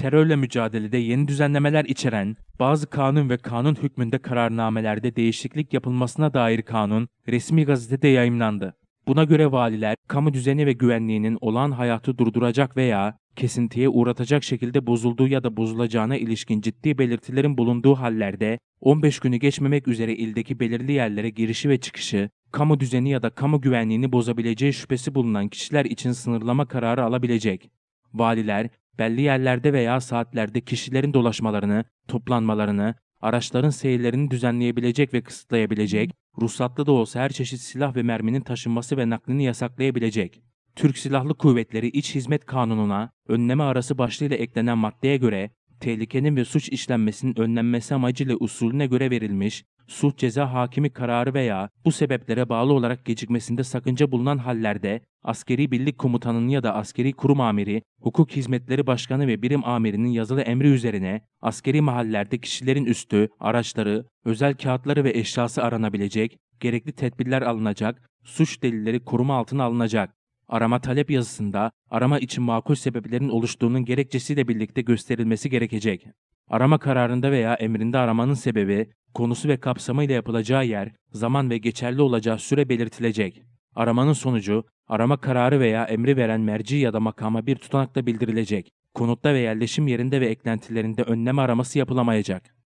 terörle mücadelede yeni düzenlemeler içeren bazı kanun ve kanun hükmünde kararnamelerde değişiklik yapılmasına dair kanun resmi gazetede yayımlandı. Buna göre valiler kamu düzeni ve güvenliğinin olan hayatı durduracak veya kesintiye uğratacak şekilde bozulduğu ya da bozulacağına ilişkin ciddi belirtilerin bulunduğu hallerde 15 günü geçmemek üzere ildeki belirli yerlere girişi ve çıkışı, kamu düzeni ya da kamu güvenliğini bozabileceği şüphesi bulunan kişiler için sınırlama kararı alabilecek. Valiler, belli yerlerde veya saatlerde kişilerin dolaşmalarını, toplanmalarını, araçların seyirlerini düzenleyebilecek ve kısıtlayabilecek, ruhsatlı da olsa her çeşit silah ve merminin taşınması ve naklini yasaklayabilecek. Türk Silahlı Kuvvetleri İç Hizmet Kanunu'na önleme arası başlığıyla eklenen maddeye göre tehlikenin ve suç işlenmesinin önlenmesi amacıyla usulüne göre verilmiş, suç ceza hakimi kararı veya bu sebeplere bağlı olarak gecikmesinde sakınca bulunan hallerde askeri birlik komutanının ya da askeri kurum amiri, hukuk hizmetleri başkanı ve birim amirinin yazılı emri üzerine askeri mahallerde kişilerin üstü, araçları, özel kağıtları ve eşyası aranabilecek, gerekli tedbirler alınacak, suç delilleri koruma altına alınacak arama talep yazısında arama için makul sebeplerin oluştuğunun gerekçesiyle birlikte gösterilmesi gerekecek. Arama kararında veya emrinde aramanın sebebi, konusu ve kapsamı ile yapılacağı yer, zaman ve geçerli olacağı süre belirtilecek. Aramanın sonucu, arama kararı veya emri veren merci ya da makama bir tutanakla bildirilecek. Konutta ve yerleşim yerinde ve eklentilerinde önlem araması yapılamayacak.